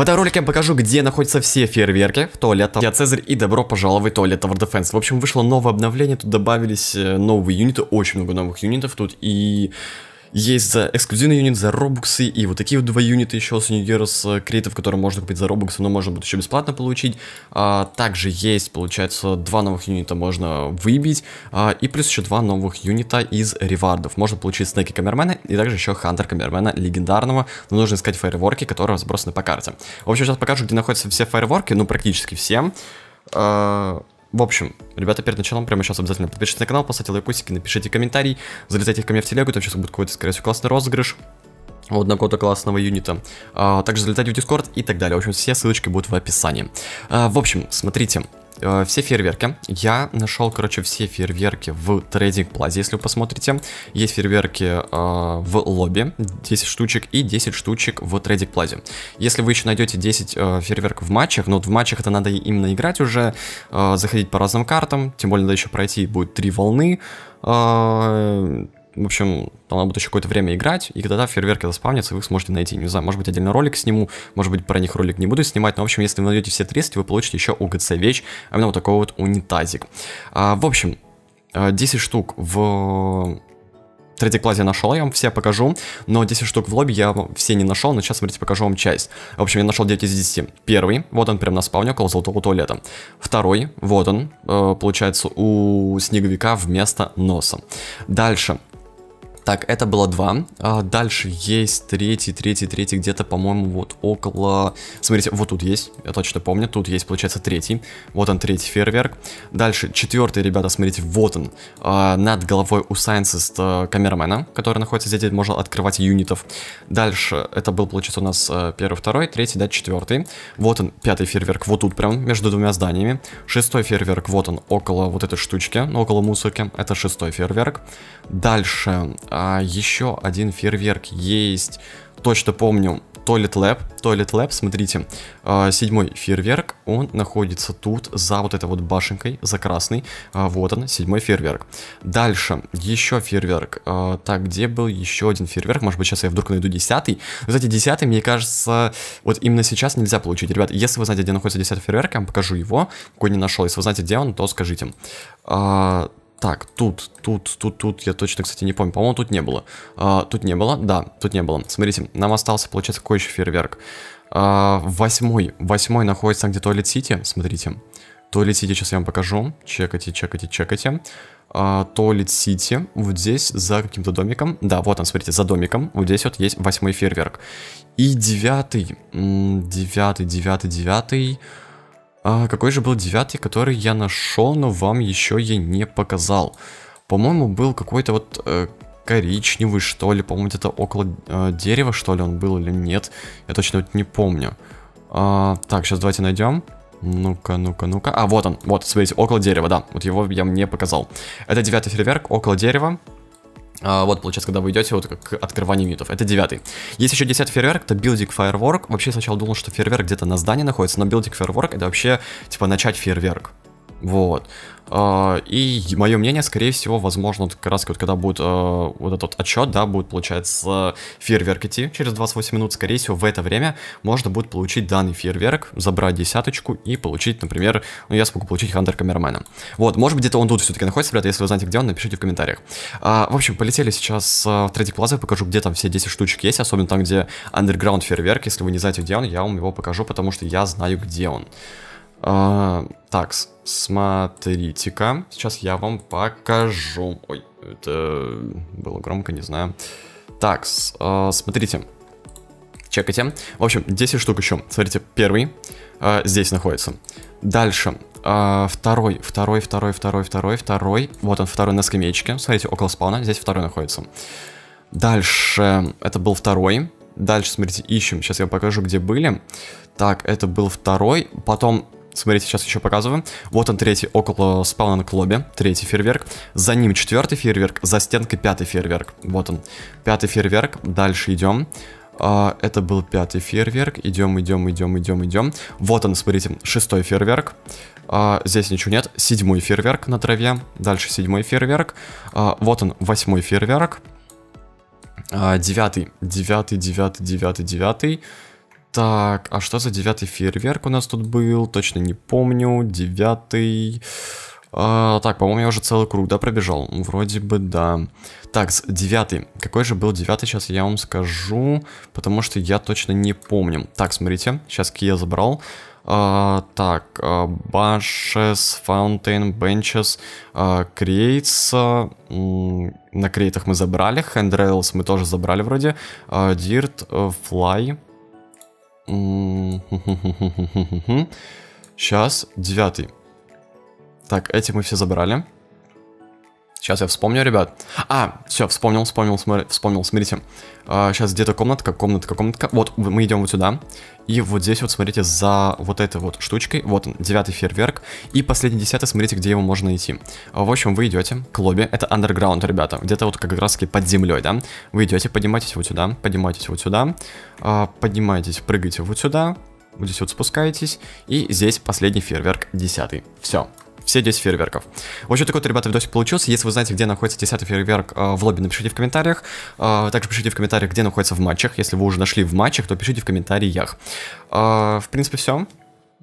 В этом ролике я покажу, где находятся все фейерверки в туалет. Я Цезарь и добро пожаловать в туалет Tower Defense. В общем, вышло новое обновление, тут добавились э, новые юниты, очень много новых юнитов тут и есть за эксклюзивный юнит, за робуксы и вот такие вот два юнита еще с New Year's э, креатив, которые можно купить за робуксы, но можно будет еще бесплатно получить. А, также есть, получается, два новых юнита можно выбить а, и плюс еще два новых юнита из ревардов. Можно получить снеки камермена и также еще хантер камермена легендарного, но нужно искать фаерворки, которые разбросаны по карте. В общем, сейчас покажу, где находятся все фаерворки, ну практически все. А в общем, ребята, перед началом прямо сейчас обязательно подпишитесь на канал, поставьте лайкусики, напишите комментарий, залезайте ко мне в телегу, там сейчас будет какой-то, скорее всего, классный розыгрыш у одного-то классного юнита. А, также залетайте в Discord и так далее. В общем, все ссылочки будут в описании. А, в общем, смотрите, Э, все фейерверки. Я нашел, короче, все фейерверки в трейдинг плазе, если вы посмотрите. Есть фейерверки э, в лобби, 10 штучек, и 10 штучек в трейдинг плазе. Если вы еще найдете 10 э, фейерверков в матчах, но ну, вот в матчах это надо именно играть уже, э, заходить по разным картам, тем более надо еще пройти, будет 3 волны, э, в общем, там надо будет еще какое-то время играть, и когда фейерверки заспавнятся, вы сможете найти. Не знаю, может быть, отдельно ролик сниму, может быть, про них ролик не буду снимать, но, в общем, если вы найдете все 30, вы получите еще ОГЦ-вещь, а именно вот такой вот унитазик. А, в общем, 10 а, штук в третьей плазе нашел, я вам все покажу, но 10 штук в лобби я все не нашел, но сейчас, смотрите, покажу вам часть. В общем, я нашел 9 из 10. Первый, вот он прям на спавне около золотого туалета. Второй, вот он, э, получается, у снеговика вместо носа. Дальше, так, это было два. А дальше есть третий, третий, третий, где-то, по-моему, вот около... Смотрите, вот тут есть, я точно помню, тут есть, получается, третий. Вот он, третий фейерверк. Дальше, четвертый, ребята, смотрите, вот он. А, над головой у Sciences а, э, камерамена, который находится здесь, где можно открывать юнитов. Дальше, это был, получается, у нас э, первый, второй, третий, да, четвертый. Вот он, пятый фейерверк, вот тут прям, между двумя зданиями. Шестой фейерверк, вот он, около вот этой штучки, ну, около мусорки. Это шестой фейерверк. Дальше... А, а еще один фейерверк есть, точно помню, Toilet Lab. Toilet Lab, смотрите, а, седьмой фейерверк, он находится тут, за вот этой вот башенкой, за красный. А, вот он, седьмой фейерверк. Дальше, еще фейерверк. А, так, где был еще один фейерверк? Может быть, сейчас я вдруг найду десятый. Кстати, десятый, мне кажется, вот именно сейчас нельзя получить. Ребят, если вы знаете, где находится десятый фейерверк, я вам покажу его. Какой не нашел. Если вы знаете, где он, то скажите. Так, тут, тут, тут, тут, я точно, кстати, не помню. По-моему, тут не было. А, тут не было, да, тут не было. Смотрите, нам остался, получается, какой еще фейерверк? А, восьмой. Восьмой находится где Туалет Сити, смотрите. Туалет Сити сейчас я вам покажу. Чекайте, чекайте, чекайте. А, туалет Сити, вот здесь, за каким-то домиком. Да, вот он, смотрите, за домиком. Вот здесь вот есть восьмой фейерверк. И девятый, девятый, девятый, девятый... А, какой же был девятый, который я нашел, но вам еще я не показал? По-моему, был какой-то вот э, коричневый, что ли. По-моему, где-то около э, дерева, что ли, он был или нет. Я точно вот не помню. А, так, сейчас давайте найдем. Ну-ка, ну-ка, ну-ка. А, вот он, вот, смотрите, около дерева, да. Вот его я мне показал. Это девятый фейерверк, около дерева. А, вот, получается, когда вы идете вот как открывание митов. Это девятый. Есть еще десятый фейерверк, это билдик фейерворк. Вообще, сначала думал, что фейерверк где-то на здании находится, но билдик фейерворк это вообще, типа, начать фейерверк. Вот. А, и мое мнение, скорее всего, возможно, как раз вот когда будет а, вот этот отчет, да, будет, получается, фейерверк идти через 28 минут, скорее всего, в это время можно будет получить данный фейерверк, забрать десяточку и получить, например, ну, я смогу получить Хантер Камермена. Вот, может быть, где-то он тут все-таки находится, ребята, если вы знаете, где он, напишите в комментариях. А, в общем, полетели сейчас в Третий Плаза, покажу, где там все 10 штучек есть, особенно там, где Underground фейерверк, если вы не знаете, где он, я вам его покажу, потому что я знаю, где он. А, так, смотрите-ка. Сейчас я вам покажу. Ой, это было громко, не знаю. Так, а, смотрите. Чекайте. В общем, 10 штук еще. Смотрите, первый а, здесь находится. Дальше. А, второй, второй, второй, второй, второй, второй. Вот он, второй на скамеечке. Смотрите, около спауна. Здесь второй находится. Дальше. Это был второй. Дальше, смотрите, ищем. Сейчас я покажу, где были. Так, это был второй. Потом Смотрите, сейчас еще показываю. Вот он третий около спауна на клобе, третий фейерверк. За ним четвертый фейерверк, за стенкой пятый фейерверк. Вот он, пятый фейерверк. Дальше идем. А, это был пятый фейерверк. Идем, идем, идем, идем, идем. Вот он, смотрите, шестой фейерверк. А, здесь ничего нет. Седьмой фейерверк на траве. Дальше седьмой фейерверк. А, вот он, восьмой фейерверк. Девятый, девятый, девятый, девятый, девятый. Так, а что за девятый фейерверк у нас тут был? Точно не помню. Девятый... А, так, по-моему, я уже целый круг, да, пробежал? Вроде бы, да. Так, девятый. Какой же был девятый, сейчас я вам скажу, потому что я точно не помню. Так, смотрите, сейчас Кия забрал. А, так, а, Башес, Fountain, Benches, Creates. На крейтах мы забрали, Handrails мы тоже забрали вроде. Dirt а, Fly. Сейчас девятый. Так, эти мы все забрали. Сейчас я вспомню, ребят. А, все, вспомнил, вспомнил, смотри, вспомнил, смотрите. сейчас а, где-то комнатка, комнатка, комнатка. Вот, мы идем вот сюда. И вот здесь вот, смотрите, за вот этой вот штучкой. Вот он, девятый фейерверк. И последний десятый, смотрите, где его можно найти. А, в общем, вы идете к лобби. Это underground, ребята. Где-то вот как раз таки под землей, да? Вы идете, поднимаетесь вот сюда, поднимаетесь вот сюда. А, поднимаетесь, прыгаете вот сюда. Вот здесь вот спускаетесь. И здесь последний фейерверк, десятый. Все все 10 фейерверков. В общем, такой-то, ребята, видосик получился. Если вы знаете, где находится 10 фейерверк э, в лобби, напишите в комментариях. Э, также пишите в комментариях, где находится в матчах. Если вы уже нашли в матчах, то пишите в комментариях. Э, в принципе, все.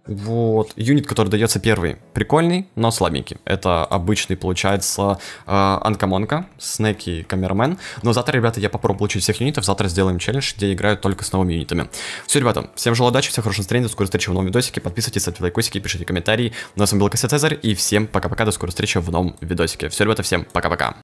Вот, юнит, который дается первый, прикольный, но слабенький. Это обычный, получается, э, анкомонка, снеки, камермен. Но завтра, ребята, я попробую получить всех юнитов, завтра сделаем челлендж, где играют только с новыми юнитами. Все, ребята, всем желаю удачи, всем хорошего настроения, до скорой встречи в новом видосике, подписывайтесь, ставьте лайкосики, пишите комментарии. Ну, а с вами был Костя Цезарь, и всем пока-пока, до скорой встречи в новом видосике. Все, ребята, всем пока-пока.